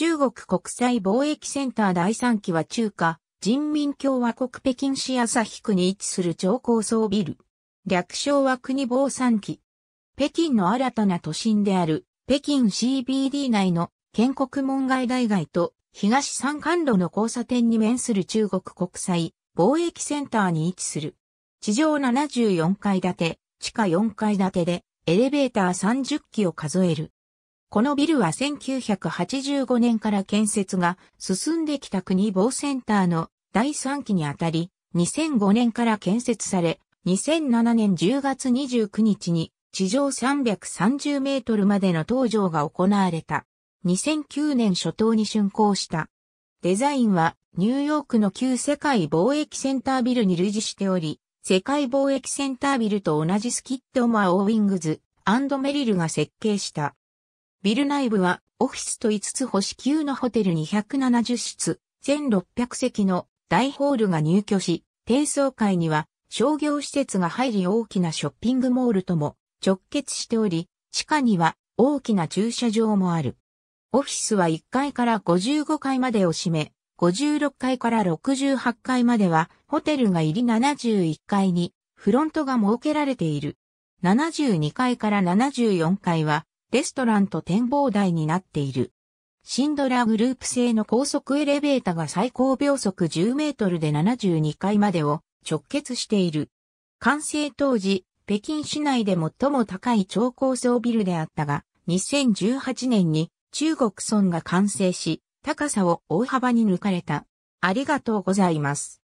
中国国際貿易センター第3期は中華人民共和国北京市朝日区に位置する超高層ビル。略称は国防3期。北京の新たな都心である北京 CBD 内の建国門外大街と東山間路の交差点に面する中国国際貿易センターに位置する。地上74階建て、地下4階建てでエレベーター30基を数える。このビルは1985年から建設が進んできた国防センターの第3期にあたり、2005年から建設され、2007年10月29日に地上330メートルまでの登場が行われた。2009年初頭に竣工した。デザインはニューヨークの旧世界貿易センタービルに類似しており、世界貿易センタービルと同じスキッドマー・オーウィングズメリルが設計した。ビル内部はオフィスと5つ星級のホテル270室、1600席の大ホールが入居し、低層階には商業施設が入り大きなショッピングモールとも直結しており、地下には大きな駐車場もある。オフィスは1階から55階までを占め、56階から68階まではホテルが入り71階にフロントが設けられている。72階から74階はレストランと展望台になっている。シンドラグループ製の高速エレベータが最高秒速10メートルで72階までを直結している。完成当時、北京市内で最も高い超高層ビルであったが、2018年に中国村が完成し、高さを大幅に抜かれた。ありがとうございます。